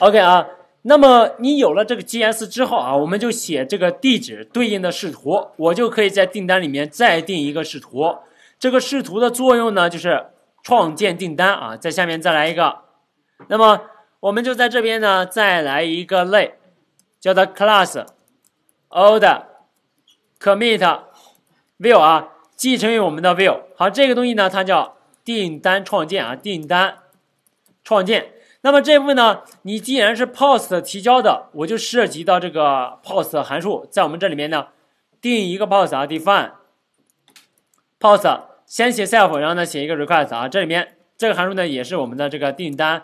OK 啊，那么你有了这个 GS 之后啊，我们就写这个地址对应的视图，我就可以在订单里面再定一个视图。这个视图的作用呢，就是创建订单啊，在下面再来一个。那么我们就在这边呢再来一个类，叫做 Class o l d Commit View 啊，继承于我们的 View。好，这个东西呢，它叫订单创建啊，订单创建。那么这步呢，你既然是 POST 提交的，我就涉及到这个 POST 函数，在我们这里面呢，定一个 POST 啊，define POST 先写 self，然后呢写一个 request 啊，这里面这个函数呢也是我们的这个订单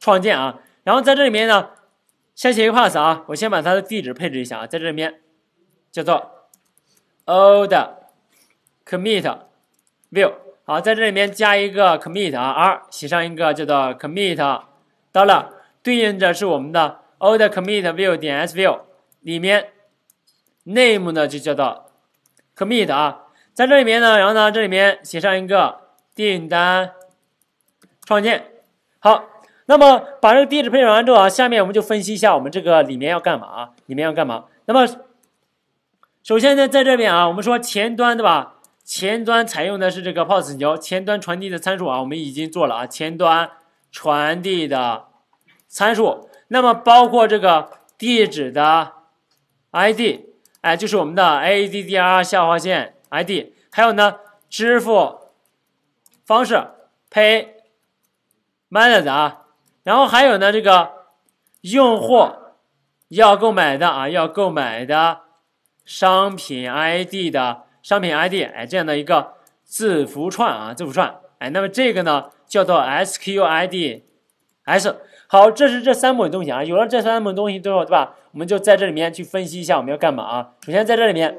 创建啊，然后在这里面呢，先写一个 POST 啊，我先把它的地址配置一下啊，在这里面叫做 old commit view。好，在这里面加一个 commit 啊，r 写上一个叫做 commit l 到了对应着是我们的 old commit view 点 sv i e w 里面 name 呢就叫做 commit 啊，在这里面呢，然后呢，这里面写上一个订单创建。好，那么把这个地址配置完之后啊，下面我们就分析一下我们这个里面要干嘛啊，里面要干嘛？那么首先呢，在这边啊，我们说前端对吧？前端采用的是这个 POST 前端传递的参数啊，我们已经做了啊。前端传递的参数，那么包括这个地址的 ID，哎，就是我们的 ADDR 下划线 ID，还有呢支付方式 pay method 啊，然后还有呢这个用户要购买的啊，要购买的商品 ID 的。商品 ID，哎，这样的一个字符串啊，字符串，哎，那么这个呢叫做 SKU ID，S。好，这是这三部分东西啊，有了这三部分东西之后，对吧？我们就在这里面去分析一下我们要干嘛啊。首先在这里面，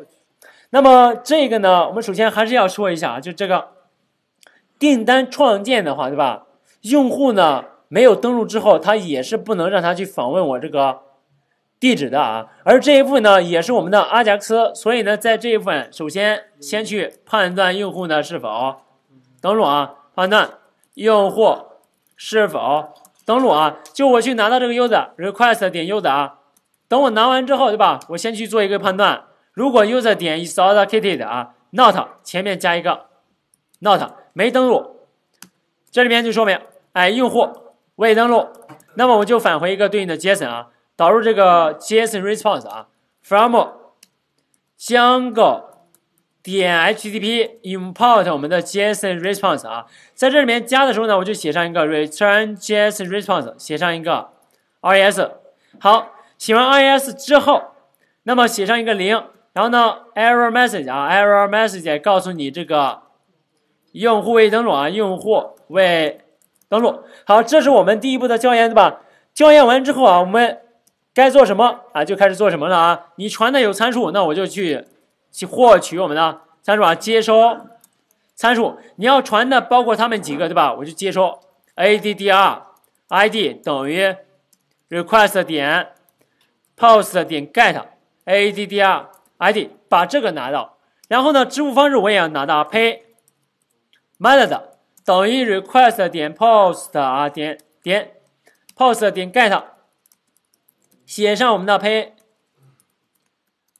那么这个呢，我们首先还是要说一下，啊，就这个订单创建的话，对吧？用户呢没有登录之后，他也是不能让他去访问我这个。地址的啊，而这一部分呢，也是我们的阿贾克斯，所以呢，在这一部分，首先先去判断用户呢是否登录啊，判断用户是否登录啊，就我去拿到这个 user request 点 user 啊，等我拿完之后，对吧？我先去做一个判断，如果 user 点 is authenticated 啊，not 前面加一个 not 没登录，这里面就说明哎用户未登录，那么我就返回一个对应的 JSON 啊。导入这个 JSON response 啊，from j u n g e 点 HTTP import 我们的 JSON response 啊，在这里面加的时候呢，我就写上一个 return JSON response 写上一个 R E S 好，写完 R E S 之后，那么写上一个零，然后呢，error message 啊，error message 告诉你这个用户未登录啊，用户未登录。好，这是我们第一步的校验对吧？校验完之后啊，我们该做什么啊，就开始做什么了啊！你传的有参数，那我就去去获取我们的参数啊，接收参数。你要传的包括他们几个对吧？我就接收 addr id 等于 request 点 post 点 get addr id，把这个拿到。然后呢，支付方式我也要拿到 pay method 等于 request 点 post 啊点点 post 点 get。写上我们的 pay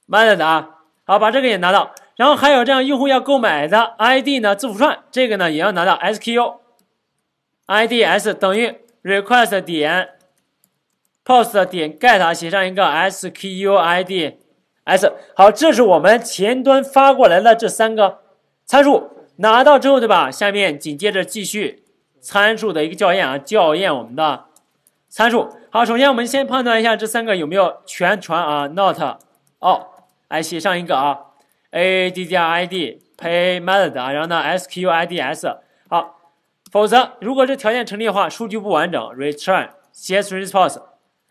m e t h o d 啊，好，把这个也拿到，然后还有这样用户要购买的 ID 呢，字符串这个呢也要拿到，SKU，IDs 等于 request 点 post 点 get 写上一个 SKU IDs，好，这是我们前端发过来的这三个参数拿到之后，对吧？下面紧接着继续参数的一个校验啊，校验我们的参数。好，首先我们先判断一下这三个有没有全传啊 n o t all，哎，写上一个啊，a d d r i d pay method 啊，然后呢，s q u i d s，好，否则如果这条件成立的话，数据不完整，return c s response，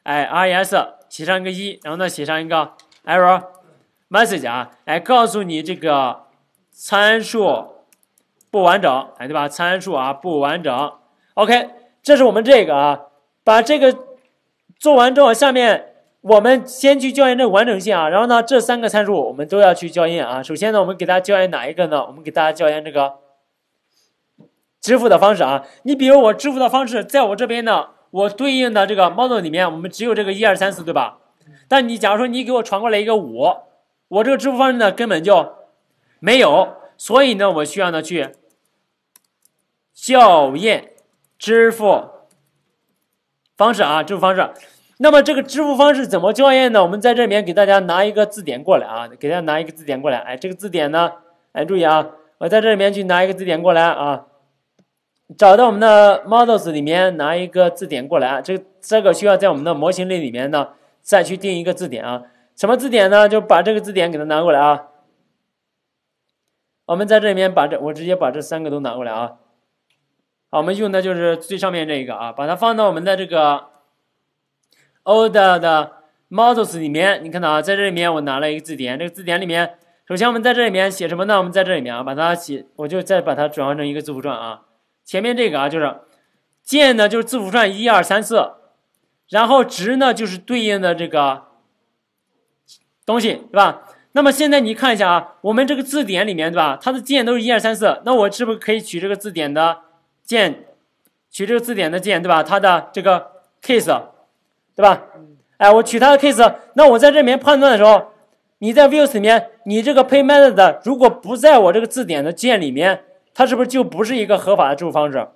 哎，r e s，写上一个一，然后呢，写上一个 error message 啊，哎，告诉你这个参数不完整，哎，对吧？参数啊，不完整，OK，这是我们这个啊，把这个。做完之后，下面我们先去校验这个完整性啊。然后呢，这三个参数我们都要去校验啊。首先呢，我们给大家校验哪一个呢？我们给大家校验这个支付的方式啊。你比如我支付的方式，在我这边呢，我对应的这个 model 里面，我们只有这个一二三四，对吧？但你假如说你给我传过来一个五，我这个支付方式呢根本就没有，所以呢，我需要呢去校验支付。方式啊，支付方式。那么这个支付方式怎么校验呢？我们在这边给大家拿一个字典过来啊，给大家拿一个字典过来。哎，这个字典呢，哎，注意啊，我在这里面去拿一个字典过来啊，找到我们的 models 里面拿一个字典过来啊。这这个需要在我们的模型类里面呢，再去定一个字典啊。什么字典呢？就把这个字典给它拿过来啊。我们在这里面把这，我直接把这三个都拿过来啊。好，我们用的就是最上面这一个啊，把它放到我们的这个，order 的 models 里面。你看到啊，在这里面我拿了一个字典，这个字典里面，首先我们在这里面写什么呢？我们在这里面啊，把它写，我就再把它转换成一个字符串啊。前面这个啊，就是键呢就是字符串一二三四，然后值呢就是对应的这个东西，对吧？那么现在你看一下啊，我们这个字典里面，对吧？它的键都是一二三四，那我是不是可以取这个字典的？键，取这个字典的键，对吧？它的这个 case，对吧？哎，我取它的 case，那我在这面判断的时候，你在 views 里面，你这个 pay method 如果不在我这个字典的键里面，它是不是就不是一个合法的支付方式？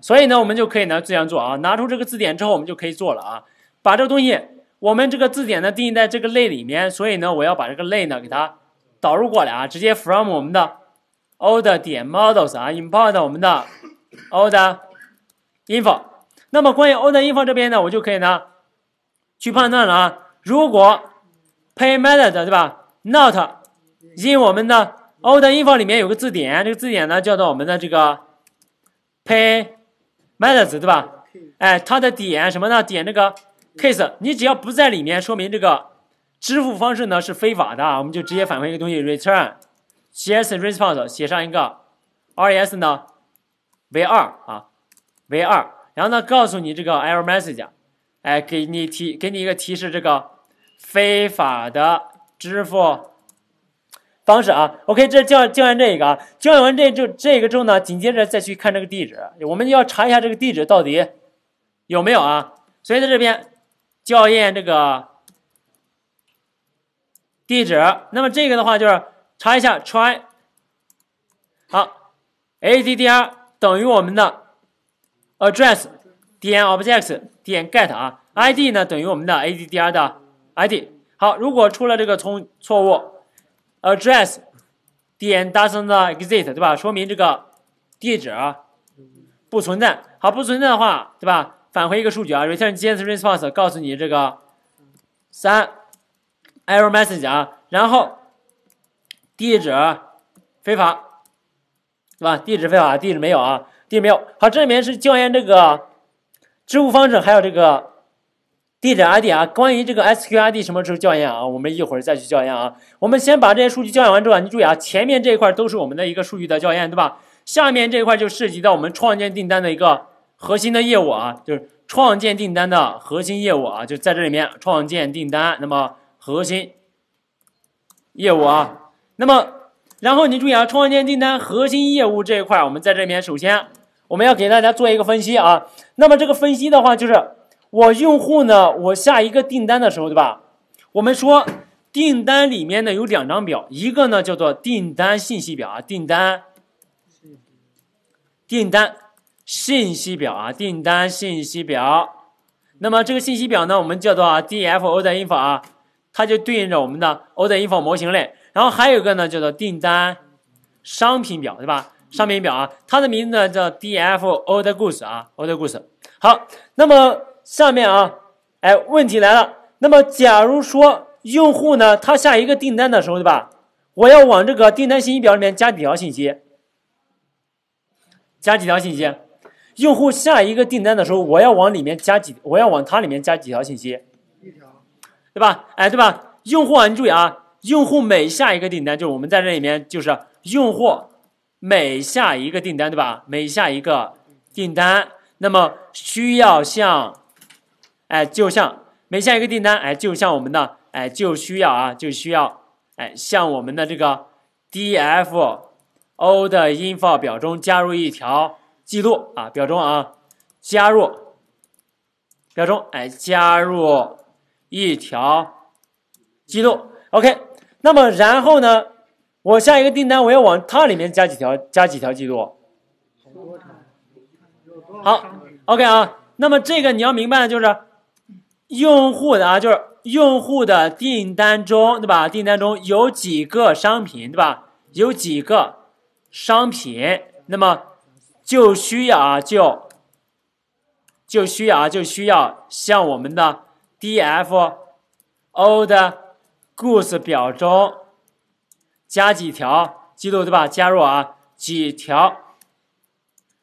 所以呢，我们就可以呢这样做啊，拿出这个字典之后，我们就可以做了啊。把这个东西，我们这个字典呢定义在这个类里面，所以呢，我要把这个类呢给它导入过来啊，直接 from 我们的 old 点 models 啊，import 我们的。old info，那么关于 old info 这边呢，我就可以呢去判断了啊。如果 pay method 对吧？Not，因为我们的 old info 里面有个字典，这个字典呢叫做我们的这个 pay methods 对吧？哎，它的点什么呢？点这个 case，你只要不在里面，说明这个支付方式呢是非法的，我们就直接返回一个东西 return s response 写上一个 res 呢？V 二啊，V 二，然后呢，告诉你这个 error message，哎，给你提给你一个提示，这个非法的支付方式啊。OK，这校校验这个啊，校验完这就这个之后呢，紧接着再去看这个地址，我们要查一下这个地址到底有没有啊。所以在这边校验这个地址，那么这个的话就是查一下 try 好 addr。等于我们的 address 点 objects 点 get 啊，id 呢等于我们的 addr 的 id。好，如果出了这个错错误，address 点 doesn't exist，对吧？说明这个地址不存在。好，不存在的话，对吧？返回一个数据啊，return j s response 告诉你这个三 error message 啊，然后地址非法。是吧？地址非法，地址没有啊？地址没有。好，这里面是校验这个支付方式，还有这个地址 ID 啊。关于这个 SQL ID 什么时候校验啊？我们一会儿再去校验啊。我们先把这些数据校验完之后你注意啊，前面这一块都是我们的一个数据的校验，对吧？下面这一块就涉及到我们创建订单的一个核心的业务啊，就是创建订单的核心业务啊，就在这里面创建订单。那么核心业务啊，那么。然后你注意啊，创建订单核心业务这一块，我们在这边首先我们要给大家做一个分析啊。那么这个分析的话，就是我用户呢，我下一个订单的时候，对吧？我们说订单里面呢有两张表，一个呢叫做订单信息表啊，订单，订单信息表啊，订单信息表。那么这个信息表呢，我们叫做啊，df o 的 info 啊，它就对应着我们的 o d info 模型类。然后还有一个呢，叫做订单商品表，对吧？商品表啊，它的名字呢叫 DFO 的 goods 啊，goods。好，那么下面啊，哎，问题来了。那么假如说用户呢，他下一个订单的时候，对吧？我要往这个订单信息表里面加几条信息，加几条信息。用户下一个订单的时候，我要往里面加几，我要往它里面加几条信息，一条，对吧？哎，对吧？用户，啊，你注意啊。用户每下一个订单，就是我们在这里面，就是用户每下一个订单，对吧？每下一个订单，那么需要向，哎，就像每下一个订单，哎，就像我们的，哎，就需要啊，就需要，哎，向我们的这个 DFO 的 info 表中加入一条记录啊，表中啊，加入表中，哎，加入一条记录，OK。那么然后呢，我下一个订单，我要往它里面加几条，加几条记录？好 o k 啊。那么这个你要明白的就是用户的啊，就是用户的订单中，对吧？订单中有几个商品，对吧？有几个商品，那么就需要啊，就就需要啊，就需要像我们的 DFO 的。goods 表中加几条记录对吧？加入啊，几条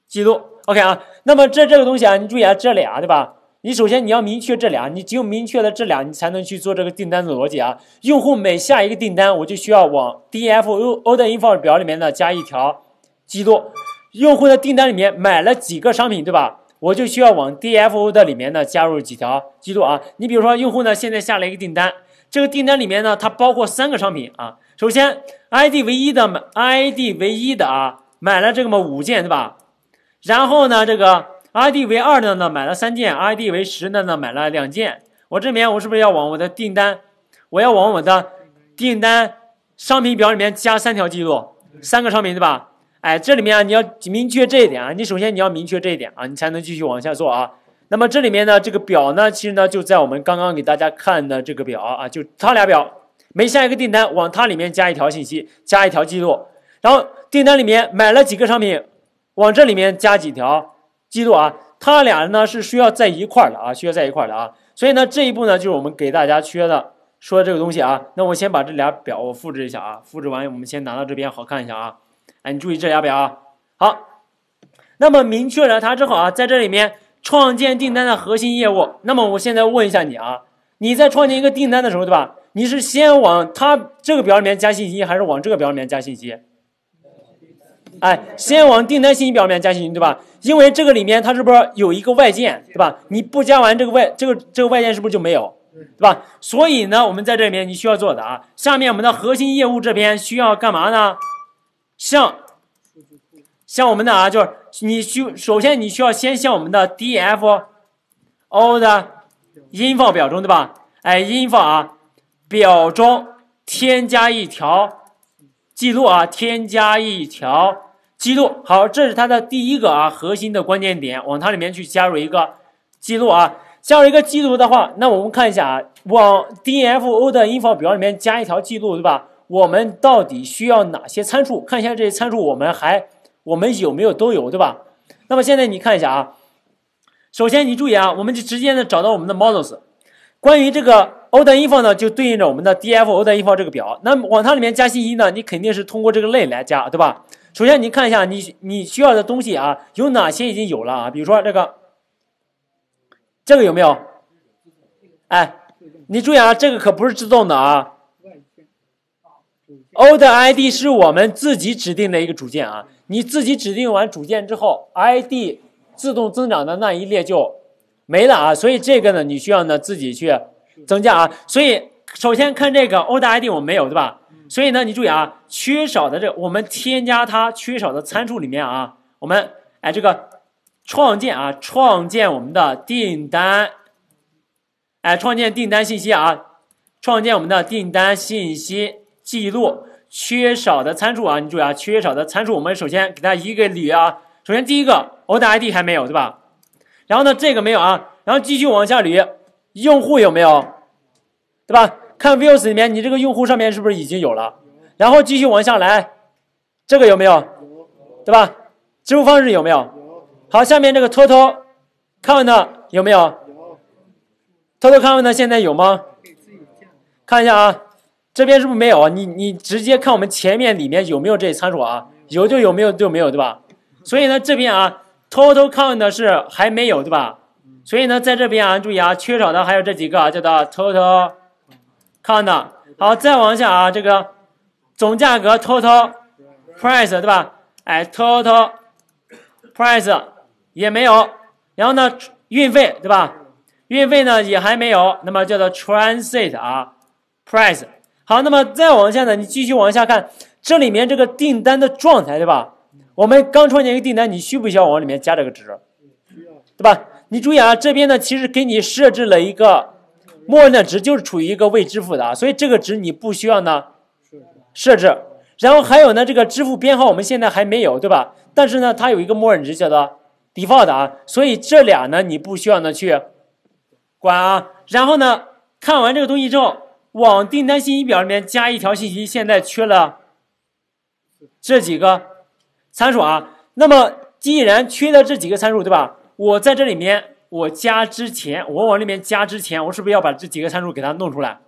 记录。OK 啊，那么这这个东西啊，你注意啊，这俩对吧？你首先你要明确这俩，你只有明确了这俩，你才能去做这个订单的逻辑啊。用户每下一个订单，我就需要往 df o o 的 info 表里面呢加一条记录。用户的订单里面买了几个商品对吧？我就需要往 df o 的里面呢加入几条记录啊。你比如说，用户呢现在下了一个订单。这个订单里面呢，它包括三个商品啊。首先，ID 为一的，ID 为一的啊，买了这么五件，对吧？然后呢，这个 ID 为二的呢，买了三件，ID 为十的呢，买了两件。我这边我是不是要往我的订单，我要往我的订单商品表里面加三条记录，三个商品，对吧？哎，这里面你要明确这一点啊，你首先你要明确这一点啊，你才能继续往下做啊。那么这里面呢，这个表呢，其实呢就在我们刚刚给大家看的这个表啊，就它俩表。每下一个订单往它里面加一条信息，加一条记录，然后订单里面买了几个商品，往这里面加几条记录啊。它俩呢是需要在一块儿的啊，需要在一块儿的啊。所以呢这一步呢就是我们给大家缺的说这个东西啊。那我先把这俩表我复制一下啊，复制完我们先拿到这边好看一下啊。哎，你注意这俩表啊。好，那么明确了它之后啊，在这里面。创建订单的核心业务，那么我现在问一下你啊，你在创建一个订单的时候，对吧？你是先往它这个表里面加信息，还是往这个表里面加信息？哎，先往订单信息表里面加信息，对吧？因为这个里面它是不是有一个外件，对吧？你不加完这个外这个这个外件是不是就没有，对吧？所以呢，我们在这里面你需要做的啊，下面我们的核心业务这边需要干嘛呢？向像我们的啊，就是你需首先你需要先向我们的 D F O 的 info 表中，对吧？哎，info 啊表中添加一条记录啊，添加一条记录。好，这是它的第一个啊核心的关键点，往它里面去加入一个记录啊。加入一个记录的话，那我们看一下啊，往 D F O 的 info 表里面加一条记录，对吧？我们到底需要哪些参数？看一下这些参数，我们还。我们有没有都有，对吧？那么现在你看一下啊，首先你注意啊，我们就直接呢找到我们的 models，关于这个 o l d info 呢，就对应着我们的 df o l d info 这个表。那往它里面加信息呢，你肯定是通过这个类来加，对吧？首先你看一下你你需要的东西啊，有哪些已经有了啊？比如说这个，这个有没有？哎，你注意啊，这个可不是自动的啊 o l d id 是我们自己指定的一个主键啊。你自己指定完主键之后，ID 自动增长的那一列就没了啊，所以这个呢，你需要呢自己去增加啊。所以首先看这个 o l d ID，我们没有对吧？所以呢，你注意啊，缺少的这我们添加它缺少的参数里面啊，我们哎这个创建啊，创建我们的订单，哎，创建订单信息啊，创建我们的订单信息记录。缺少的参数啊，你注意啊！缺少的参数，我们首先给大家一个捋啊。首先第一个 o r d e ID 还没有，对吧？然后呢，这个没有啊。然后继续往下捋，用户有没有，对吧？看 views 里面，你这个用户上面是不是已经有了？然后继续往下来，这个有没有，对吧？支付方式有没有？好，下面这个偷偷看 n 的有没有？偷偷看 n 的现在有吗？看一下啊。这边是不是没有啊？你你直接看我们前面里面有没有这些参数啊？有就有，没有就没有，对吧？所以呢，这边啊，total count 是还没有，对吧？所以呢，在这边啊，注意啊，缺少的还有这几个啊，叫做 total count。好，再往下啊，这个总价格 total price 对吧？哎，total price 也没有。然后呢，运费对吧？运费呢也还没有，那么叫做 transit 啊，price。好，那么再往下呢？你继续往下看，这里面这个订单的状态，对吧？我们刚创建一个订单，你需不需要往里面加这个值？需要，对吧？你注意啊，这边呢其实给你设置了一个默认的值，就是处于一个未支付的啊，所以这个值你不需要呢设置。然后还有呢，这个支付编号我们现在还没有，对吧？但是呢，它有一个默认值叫做 default 啊，所以这俩呢你不需要呢去管啊。然后呢，看完这个东西之后。往订单信息表里面加一条信息，现在缺了这几个参数啊。那么既然缺了这几个参数，对吧？我在这里面，我加之前，我往里面加之前，我是不是要把这几个参数给它弄出来，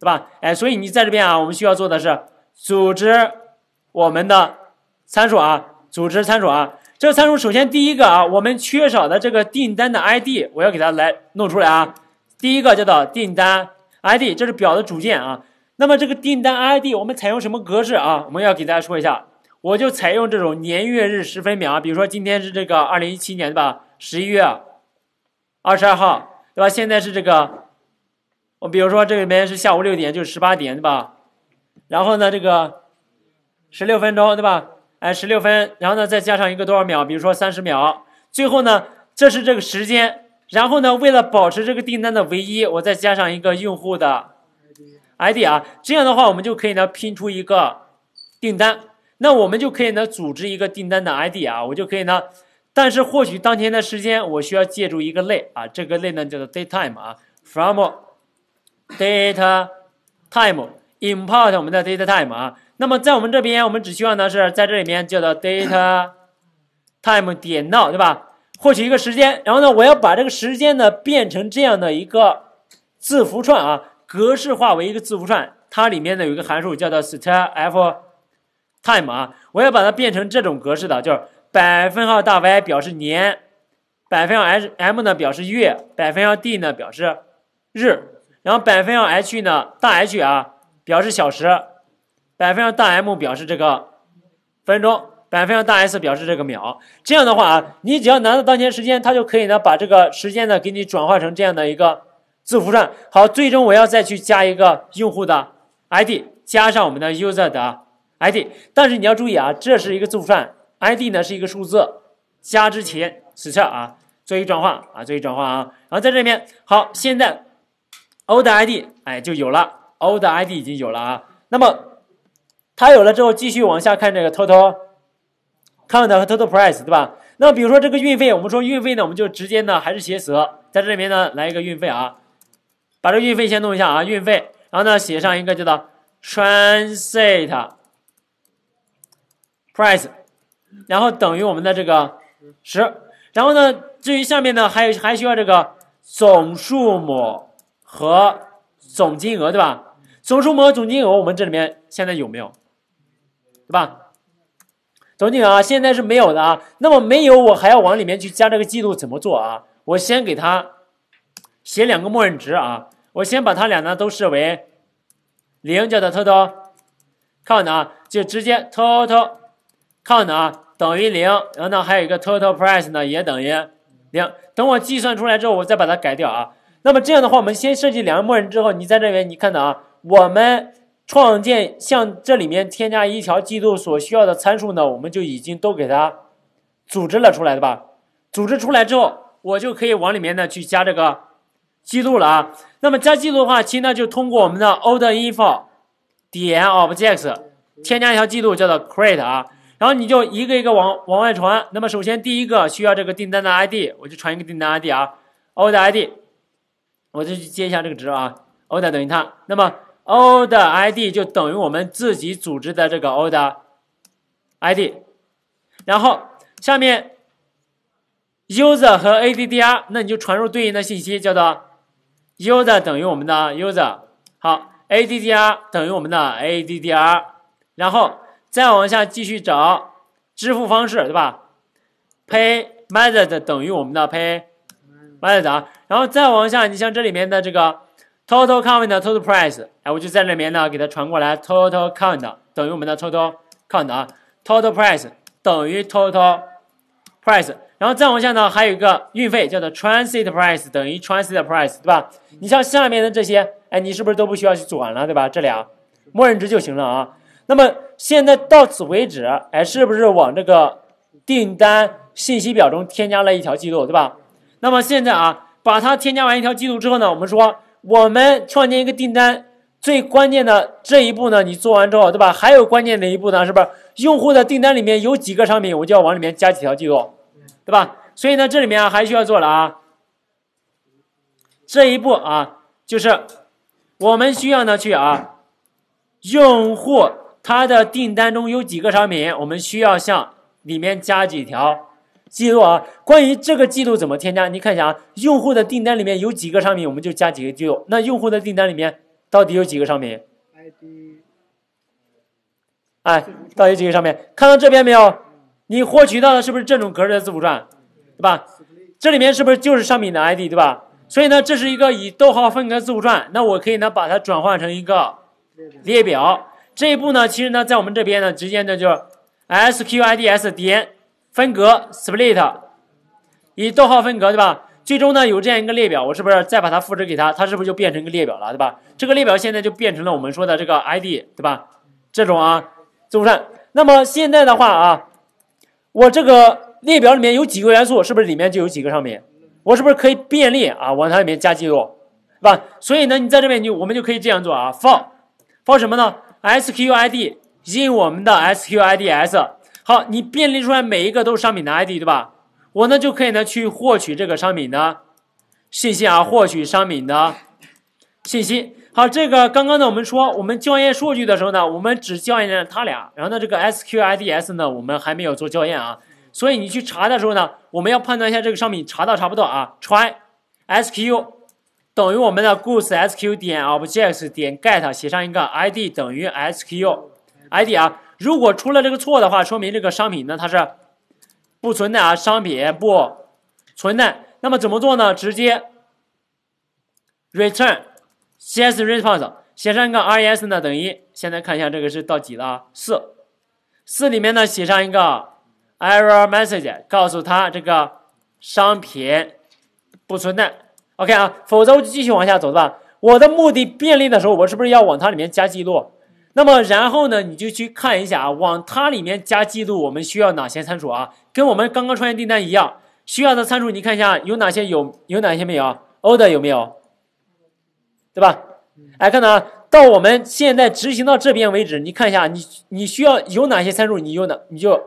对吧？哎，所以你在这边啊，我们需要做的是组织我们的参数啊，组织参数啊。这个参数首先第一个啊，我们缺少的这个订单的 ID，我要给它来弄出来啊。第一个叫做订单。ID 这是表的主键啊，那么这个订单 ID 我们采用什么格式啊？我们要给大家说一下，我就采用这种年月日时分秒啊。比如说今天是这个二零一七年对吧？十一月二十二号对吧？现在是这个，我比如说这里面是下午六点，就是十八点对吧？然后呢这个十六分钟对吧？哎，十六分，然后呢再加上一个多少秒？比如说三十秒，最后呢这是这个时间。然后呢，为了保持这个订单的唯一，我再加上一个用户的 ID 啊，这样的话，我们就可以呢拼出一个订单。那我们就可以呢组织一个订单的 ID 啊，我就可以呢。但是获取当前的时间，我需要借助一个类啊，这个类呢叫做 Date Time 啊，from Date Time import 我们的 Date Time 啊。那么在我们这边，我们只需要呢是在这里面叫做 Date Time 点 now 对吧？获取一个时间，然后呢，我要把这个时间呢变成这样的一个字符串啊，格式化为一个字符串。它里面呢有一个函数叫做 s t r f t i m e 啊，我要把它变成这种格式的，就是百分号大 Y 表示年，百分号 H M 呢表示月，百分号 D 呢表示日，然后百分号 H 呢大 H 啊表示小时，百分号大 M 表示这个分钟。百分号大 S 表示这个秒，这样的话啊，你只要拿到当前时间，它就可以呢把这个时间呢给你转化成这样的一个字符串。好，最终我要再去加一个用户的 ID，加上我们的 user 的 ID。但是你要注意啊，这是一个字符串，ID 呢是一个数字，加之前此舍啊，做一转换啊，做一转换啊。然后在这边，好，现在 old ID 哎就有了，old ID 已经有了啊。那么它有了之后，继续往下看这个偷偷。Count 和 Total Price，对吧？那比如说这个运费，我们说运费呢，我们就直接呢还是写死，在这里面呢来一个运费啊，把这运费先弄一下啊，运费，然后呢写上一个叫做 Transit Price，然后等于我们的这个十，然后呢至于下面呢还有还需要这个总数目和总金额，对吧？总数目和总金额我们这里面现在有没有，对吧？兄弟啊，现在是没有的啊。那么没有，我还要往里面去加这个记录，怎么做啊？我先给它写两个默认值啊。我先把它俩呢都设为零，叫它 total count 啊，就直接 total count 啊等于零。然后呢，还有一个 total price 呢也等于零。等我计算出来之后，我再把它改掉啊。那么这样的话，我们先设计两个默认之后，你在这边你看到啊，我们。创建像这里面添加一条记录所需要的参数呢，我们就已经都给它组织了出来，对吧？组织出来之后，我就可以往里面呢去加这个记录了啊。那么加记录的话，其实呢就通过我们的 OrderInfo 点 Object s 添加一条记录，叫做 Create 啊。然后你就一个一个往往外传。那么首先第一个需要这个订单的 ID，我就传一个订单 ID 啊，Order ID，我就去接一下这个值啊，Order 等于它。那么 O 的 ID 就等于我们自己组织的这个 O 的 ID，然后下面 user 和 ADDR，那你就传入对应的信息，叫做 user 等于我们的 user，好，ADDR 等于我们的 ADDR，然后再往下继续找支付方式，对吧？Pay method 等于我们的 Pay method 啊，然后再往下，你像这里面的这个。Total count 的 total price，哎，我就在里面呢，给它传过来。Total count 等于我们的 total count 啊，total price 等于 total price，然后再往下呢，还有一个运费叫做 transit price 等于 transit price，对吧？你像下面的这些，哎，你是不是都不需要去转了，对吧？这俩默认值就行了啊。那么现在到此为止，哎，是不是往这个订单信息表中添加了一条记录，对吧？那么现在啊，把它添加完一条记录之后呢，我们说。我们创建一个订单最关键的这一步呢，你做完之后，对吧？还有关键的一步呢？是不是用户的订单里面有几个商品，我就要往里面加几条记录，对吧？所以呢，这里面啊，还需要做了啊。这一步啊，就是我们需要呢去啊，用户他的订单中有几个商品，我们需要向里面加几条。记录啊，关于这个记录怎么添加？你看一下啊，用户的订单里面有几个商品，我们就加几个记录。那用户的订单里面到底有几个商品？I D，哎，到底几个商品？看到这边没有？你获取到的是不是这种格式的字符串？对吧？这里面是不是就是商品的 I D？对吧？所以呢，这是一个以逗号分隔字符串。那我可以呢把它转换成一个列表。这一步呢，其实呢在我们这边呢直接呢就 S Q I D S 点。分隔 split，以逗号分隔对吧？最终呢有这样一个列表，我是不是再把它复制给它，它是不是就变成一个列表了，对吧？这个列表现在就变成了我们说的这个 ID，对吧？这种啊，不是？那么现在的话啊，我这个列表里面有几个元素，是不是里面就有几个上面？我是不是可以便利啊，往它里面加记录，对吧？所以呢，你在这边就我们就可以这样做啊，放放什么呢？S Q I D in 我们的 S Q I D S。好，你便利出来每一个都是商品的 ID，对吧？我呢就可以呢去获取这个商品的信息啊，获取商品的信息。好，这个刚刚呢我们说我们校验数据的时候呢，我们只校验了它俩，然后呢这个 S Q I D S 呢我们还没有做校验啊。所以你去查的时候呢，我们要判断一下这个商品查到查不到啊。Try S Q 等于我们的 Goods S Q 点 Objects 点 Get 写上一个 I D 等于 S Q I D 啊。如果出了这个错的话，说明这个商品呢它是不存在啊，商品不存在。那么怎么做呢？直接 return C S response 写上一个 R E S 呢等于，现在看一下这个是到几了四，四里面呢写上一个 error message，告诉他这个商品不存在。OK 啊，否则我就继续往下走了。我的目的便利的时候，我是不是要往它里面加记录？那么然后呢，你就去看一下啊，往它里面加记录，我们需要哪些参数啊？跟我们刚刚创建订单一样，需要的参数你看一下有哪些，有有哪些没有？order 有没有？对吧哎，看到我们现在执行到这边为止，你看一下你你需要有哪些参数，你有哪你就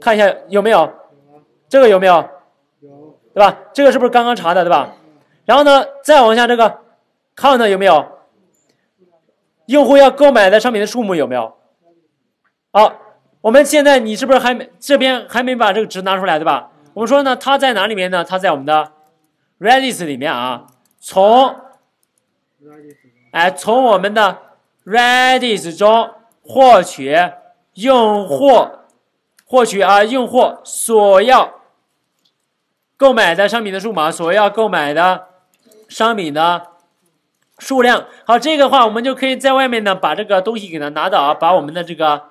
看一下有没有这个有没有？有对吧？这个是不是刚刚查的对吧？然后呢，再往下这个 c o u n t 有没有？用户要购买的商品的数目有没有？好，我们现在你是不是还没这边还没把这个值拿出来，对吧？我们说呢，它在哪里面呢？它在我们的 Redis 里面啊。从哎，从我们的 Redis 中获取用户获取啊，用户所要购买的商品的数目，所要购买的商品的。数量好，这个话我们就可以在外面呢，把这个东西给它拿到啊，把我们的这个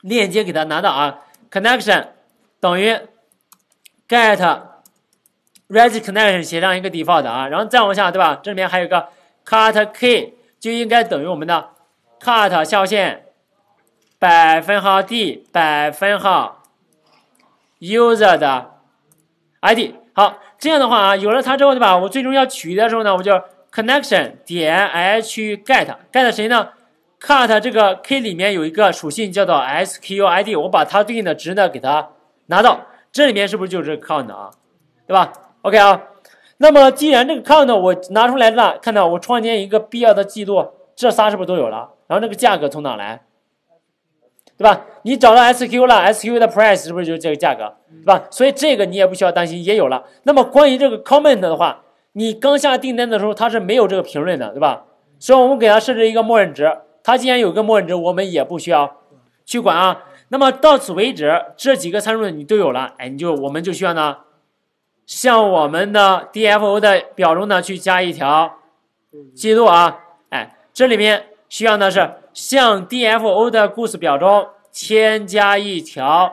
链接给它拿到啊。connection 等于 get redis connection 写上一个 default 啊，然后再往下对吧？这里面还有个 cut key，就应该等于我们的 cut 下线百分号 d 百分号 user 的 id。好，这样的话啊，有了它之后对吧？我最终要取的时候呢，我就 connection 点 h get get 谁呢 c u t 这个 k 里面有一个属性叫做 s q u i d 我把它对应的值呢给它拿到，这里面是不是就是 c o u n t 啊？对吧？OK 啊。那么既然这个 c o u n t 我拿出来了，看到我创建一个必要的记录，这仨是不是都有了？然后这个价格从哪来？对吧？你找到 s q u 了 s q u 的 price 是不是就是这个价格？对吧？所以这个你也不需要担心，也有了。那么关于这个 comment 的话。你刚下订单的时候，它是没有这个评论的，对吧？所以，我们给它设置一个默认值。它既然有个默认值，我们也不需要去管啊。那么，到此为止，这几个参数你都有了，哎，你就我们就需要呢，向我们的 DFO 的表中呢去加一条记录啊。哎，这里面需要呢是向 DFO 的 Goods 表中添加一条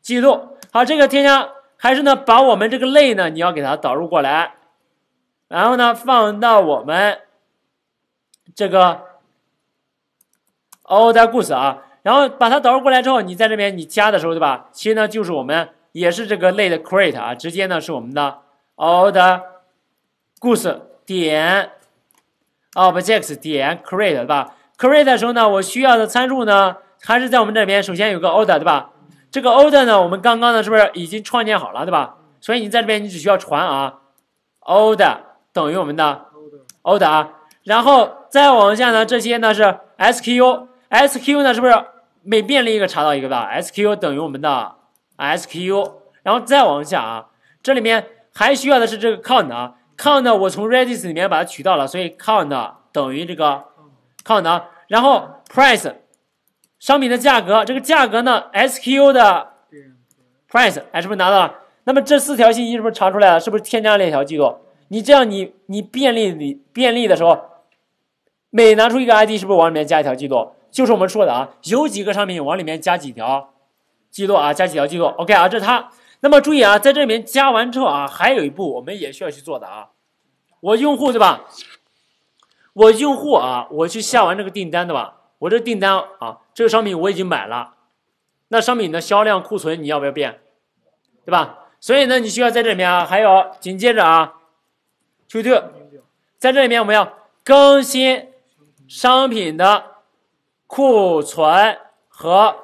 记录。好，这个添加还是呢把我们这个类呢你要给它导入过来。然后呢，放到我们这个 order goods 啊，然后把它导入过来之后，你在这边你加的时候，对吧？其实呢，就是我们也是这个类的 create 啊，直接呢是我们的 order goods 点 object s 点 create 对吧？create 的时候呢，我需要的参数呢，还是在我们这边，首先有个 order 对吧？这个 order 呢，我们刚刚呢是不是已经创建好了对吧？所以你在这边你只需要传啊 order。等于我们的 O 的啊，然后再往下呢，这些呢是 SKU，SKU 呢是不是每遍了一个查到一个吧 s k u 等于我们的 SKU，然后再往下啊，这里面还需要的是这个 count 啊，count 我从 Redis 里面把它取到了，所以 count 等于这个 count，啊，然后 price 商品的价格，这个价格呢 SKU 的 price 哎是不是拿到了？那么这四条信息是不是查出来了？是不是添加了链条记录？你这样，你你便利你便利的时候，每拿出一个 ID 是不是往里面加一条记录？就是我们说的啊，有几个商品往里面加几条记录啊，加几条记录。OK 啊，这是它。那么注意啊，在这里面加完之后啊，还有一步我们也需要去做的啊。我用户对吧？我用户啊，我去下完这个订单对吧？我这订单啊，这个商品我已经买了，那商品的销量、库存你要不要变？对吧？所以呢，你需要在这里面啊，还有紧接着啊。对对，在这里面我们要更新商品的库存和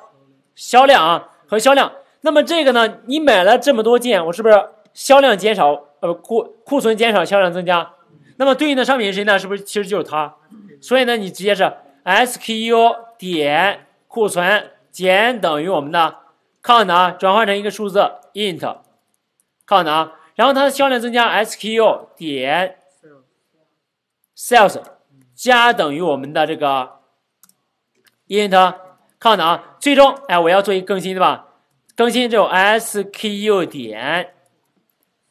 销量啊，和销量。那么这个呢，你买了这么多件，我是不是销量减少？呃，库库存减少，销量增加。那么对应的商品是谁呢？是不是其实就是它？所以呢，你直接是 SKU 点库存减等于我们的 count 啊，转换成一个数字 int count 啊。然后它的销量增加，SKU 点 sales 加等于我们的这个 int count 啊。最终，哎，我要做一更新，对吧？更新这种 SKU 点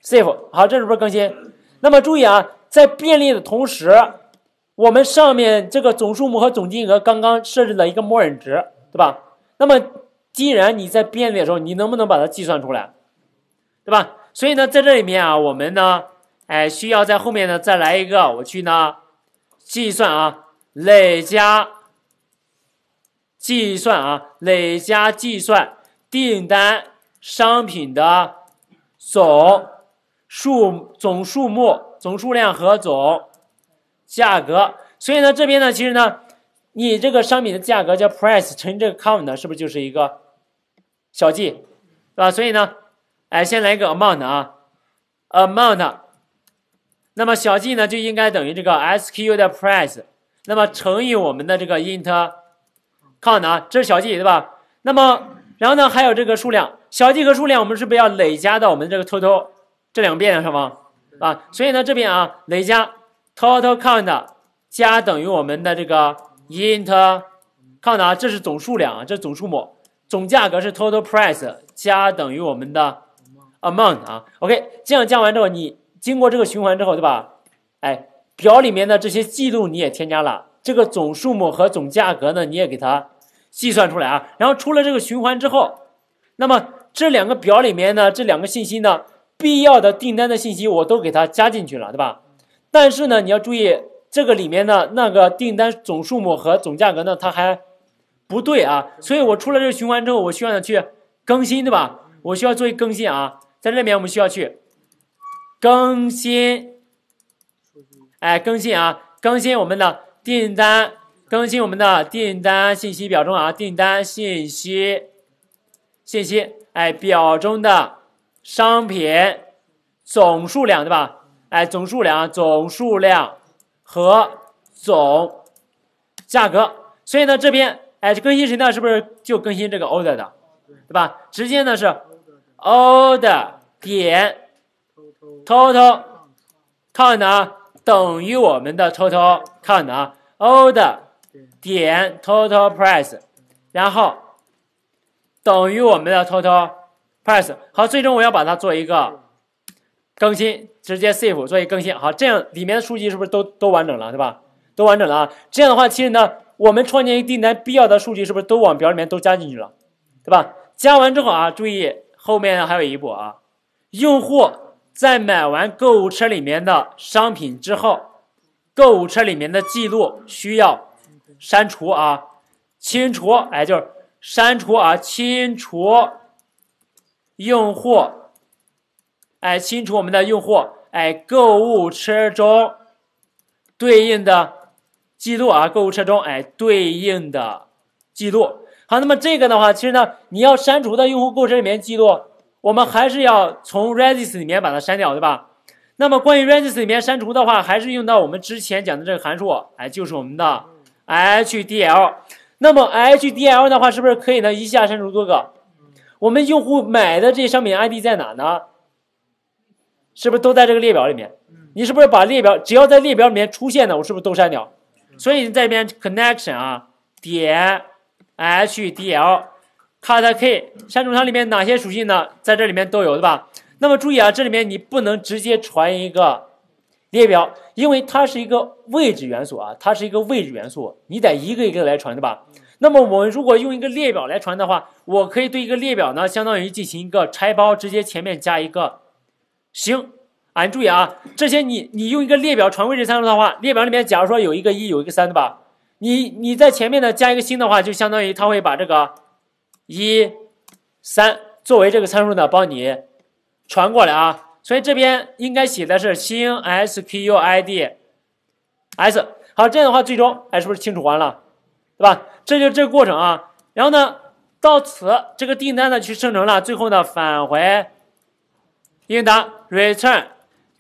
safe。好，这是不是更新？那么注意啊，在便利的同时，我们上面这个总数目和总金额刚刚设置了一个默认值，对吧？那么，既然你在便利的时候，你能不能把它计算出来，对吧？所以呢，在这里面啊，我们呢，哎，需要在后面呢再来一个，我去呢计算啊，累加计算啊，累加计算订单商品的总数、总数目、总数量和总价格。所以呢，这边呢，其实呢，你这个商品的价格叫 price 乘这个 count 是不是就是一个小计，啊？所以呢？哎，先来一个 amount 啊，amount。那么小 g 呢就应该等于这个 S Q U 的 price，那么乘以我们的这个 int count 啊，这是小 g 对吧？那么然后呢还有这个数量，小 g 和数量我们是不是要累加到我们这个 total 这两遍是上吗？啊，所以呢这边啊累加 total count 加等于我们的这个 int count 啊，这是总数量啊，这总数目，总价格是 total price 加等于我们的。amount 啊，OK，这样加完之后，你经过这个循环之后，对吧？哎，表里面的这些记录你也添加了，这个总数目和总价格呢，你也给它计算出来啊。然后出了这个循环之后，那么这两个表里面呢，这两个信息呢，必要的订单的信息我都给它加进去了，对吧？但是呢，你要注意这个里面的那个订单总数目和总价格呢，它还不对啊。所以我出了这个循环之后，我需要呢去更新，对吧？我需要做一更新啊。在这里面，我们需要去更新，哎，更新啊，更新我们的订单，更新我们的订单信息表中啊，订单信息信息，哎，表中的商品总数量对吧？哎，总数量，总数量和总价格，所以呢，这边哎，更新谁呢？是不是就更新这个 order 的，对吧？直接呢是。o 的点 total count 啊，等于我们的 total count 啊 o 的点 total price，然后等于我们的 total price。好，最终我要把它做一个更新，直接 save 做一个更新。好，这样里面的数据是不是都都完整了，对吧？都完整了啊。这样的话，其实呢，我们创建一个订单，必要的数据是不是都往表里面都加进去了，对吧？加完之后啊，注意。后面呢还有一步啊，用户在买完购物车里面的商品之后，购物车里面的记录需要删除啊，清除，哎，就是删除啊，清除用户，哎，清除我们的用户，哎，购物车中对应的记录啊，购物车中哎对应的记录。好，那么这个的话，其实呢，你要删除的用户构成里面记录，我们还是要从 Redis 里面把它删掉，对吧？那么关于 Redis 里面删除的话，还是用到我们之前讲的这个函数，哎，就是我们的 H D L。那么 H D L 的话，是不是可以呢一下删除多个？我们用户买的这些商品 I D 在哪呢？是不是都在这个列表里面？你是不是把列表只要在列表里面出现的，我是不是都删掉？所以你在边 connection 啊点。h d l c a t k，删除它里面哪些属性呢？在这里面都有，对吧？那么注意啊，这里面你不能直接传一个列表，因为它是一个位置元素啊，它是一个位置元素，你得一个一个来传，对吧？那么我们如果用一个列表来传的话，我可以对一个列表呢，相当于进行一个拆包，直接前面加一个行。俺注意啊，这些你你用一个列表传位置参数的话，列表里面假如说有一个一，有一个三，对吧？你你在前面呢加一个新的话，就相当于它会把这个一三作为这个参数呢，帮你传过来啊。所以这边应该写的是新 S P U I D S。好，这样的话最终哎是不是清除完了，对吧？这就是这个过程啊。然后呢，到此这个订单呢去生成了，最后呢返回应答 return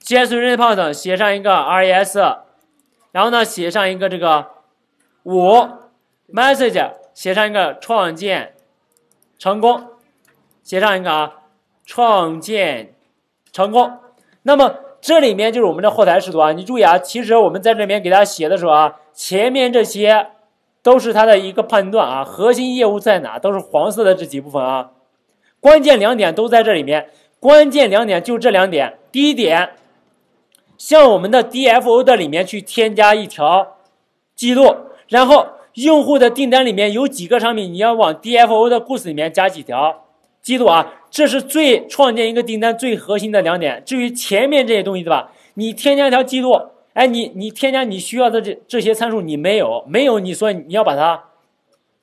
JSON r e s p o n t 写上一个 R E S，然后呢写上一个这个。五 message 写上一个创建成功，写上一个啊，创建成功。那么这里面就是我们的后台视图啊，你注意啊，其实我们在这边给大家写的时候啊，前面这些都是他的一个判断啊，核心业务在哪都是黄色的这几部分啊，关键两点都在这里面，关键两点就这两点，第一点，向我们的 DFO 的里面去添加一条记录。然后用户的订单里面有几个商品，你要往 DFO 的故事里面加几条记录啊。这是最创建一个订单最核心的两点。至于前面这些东西，对吧？你添加一条记录，哎，你你添加你需要的这这些参数，你没有没有，你说你要把它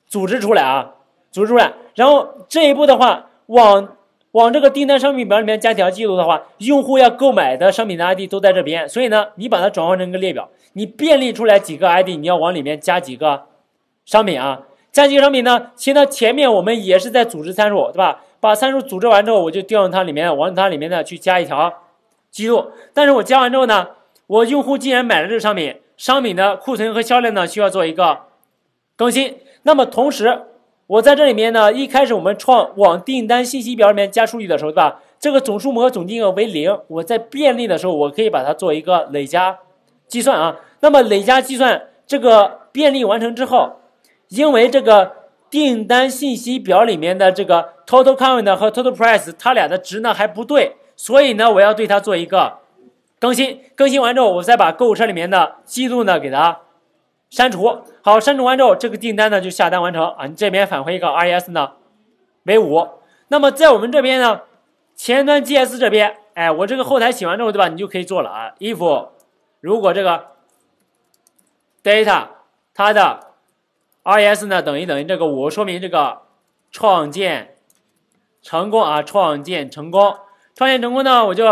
组织出来啊，组织出来。然后这一步的话，往。往这个订单商品表里面加一条记录的话，用户要购买的商品的 ID 都在这边，所以呢，你把它转换成一个列表，你便利出来几个 ID，你要往里面加几个商品啊？加几个商品呢？其实呢，前面我们也是在组织参数，对吧？把参数组织完之后，我就调用它里面，往它里面呢去加一条记录。但是我加完之后呢，我用户既然买了这个商品，商品的库存和销量呢需要做一个更新，那么同时。我在这里面呢，一开始我们创往订单信息表里面加数据的时候，对吧？这个总数目和总金额为零。我在便利的时候，我可以把它做一个累加计算啊。那么累加计算这个便利完成之后，因为这个订单信息表里面的这个 total count 和 total price，它俩的值呢还不对，所以呢我要对它做一个更新。更新完之后，我再把购物车里面的记录呢给它。删除好，删除完之后，这个订单呢就下单完成啊！你这边返回一个 R E S 呢，为五。那么在我们这边呢，前端 G S 这边，哎，我这个后台写完之后，对吧？你就可以做了啊！If 如果这个 data 它的 R E S 呢等于等于这个五，说明这个创建成功啊！创建成功，创建成功呢，我就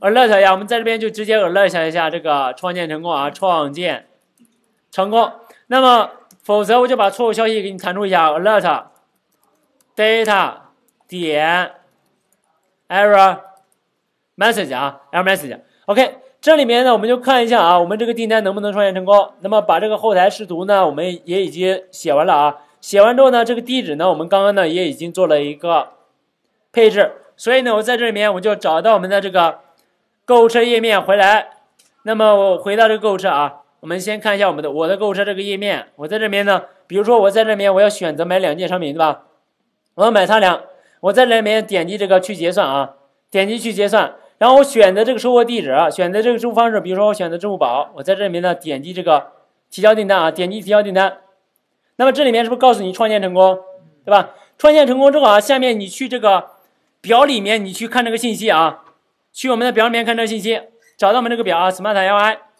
alert 一下，我们在这边就直接 alert 一下这个创建成功啊！创建。成功，那么否则我就把错误消息给你弹出一下，alert data 点 error message 啊，error message。OK，这里面呢我们就看一下啊，我们这个订单能不能创建成功。那么把这个后台视图呢我们也已经写完了啊，写完之后呢这个地址呢我们刚刚呢也已经做了一个配置，所以呢我在这里面我就找到我们的这个购物车页面回来，那么我回到这个购物车啊。我们先看一下我们的我的购物车这个页面，我在这边呢，比如说我在这边我要选择买两件商品，对吧？我要买它俩，我在里面点击这个去结算啊，点击去结算，然后我选择这个收货地址，选择这个支付方式，比如说我选择支付宝，我在这里面呢点击这个提交订单啊，点击提交订单，那么这里面是不是告诉你创建成功，对吧？创建成功之后啊，下面你去这个表里面你去看这个信息啊，去我们的表里面看这个信息，找到我们这个表啊，Smart L I。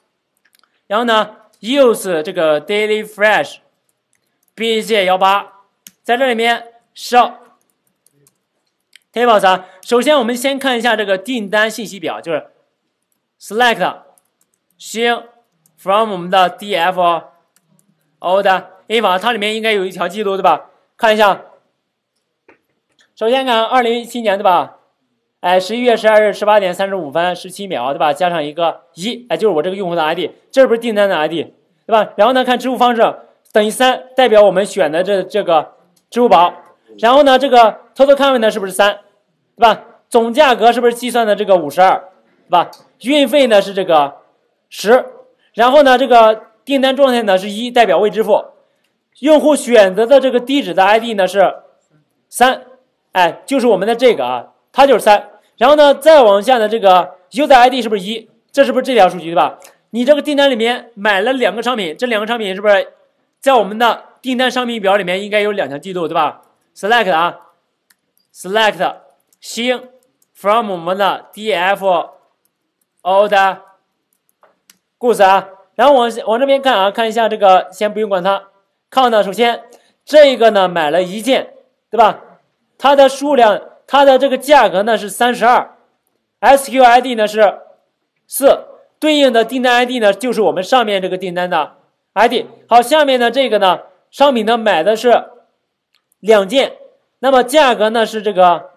然后呢，use 这个 daily fresh，b g 幺八，在这里面 show tables 啊。首先我们先看一下这个订单信息表，就是 select 星 from 我们的 d f o 的 a 法，它里面应该有一条记录对吧？看一下，首先看二零一七年对吧？哎，十一月十二日十八点三十五分十七秒，对吧？加上一个一，哎，就是我这个用户的 ID，这是不是订单的 ID，对吧？然后呢，看支付方式等于三，代表我们选的这这个支付宝。然后呢，这个偷偷看问呢是不是三，对吧？总价格是不是计算的这个五十二，对吧？运费呢是这个十，然后呢，这个订单状态呢是一，代表未支付。用户选择的这个地址的 ID 呢是三，哎，就是我们的这个啊，它就是三。然后呢，再往下的这个 U r I D 是不是一？这是不是这条数据对吧？你这个订单里面买了两个商品，这两个商品是不是在我们的订单商品表里面应该有两条记录对吧？Select 啊，Select 星 from 我们的 D F Order Goods 啊，然后往往这边看啊，看一下这个，先不用管它。Count 首先这个呢买了一件对吧？它的数量。它的这个价格呢是三十二，S Q I D 呢是四，对应的订单 I D 呢就是我们上面这个订单的 I D。好，下面呢这个呢商品呢买的是两件，那么价格呢是这个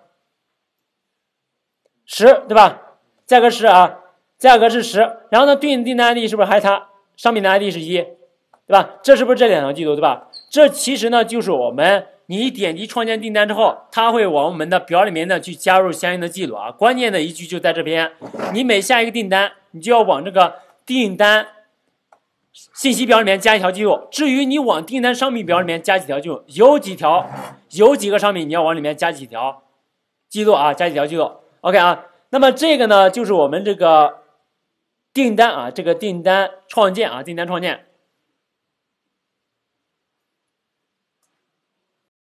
十，对吧？价格十啊，价格是十。然后呢对应订单 I D 是不是还差，它商品的 I D 是一，对吧？这是不是这两条记录，对吧？这其实呢就是我们。你点击创建订单之后，它会往我们的表里面呢去加入相应的记录啊。关键的一句就在这边，你每下一个订单，你就要往这个订单信息表里面加一条记录。至于你往订单商品表里面加几条记录，有几条，有几个商品，你要往里面加几条记录啊，加几条记录。OK 啊，那么这个呢，就是我们这个订单啊，这个订单创建啊，订单创建。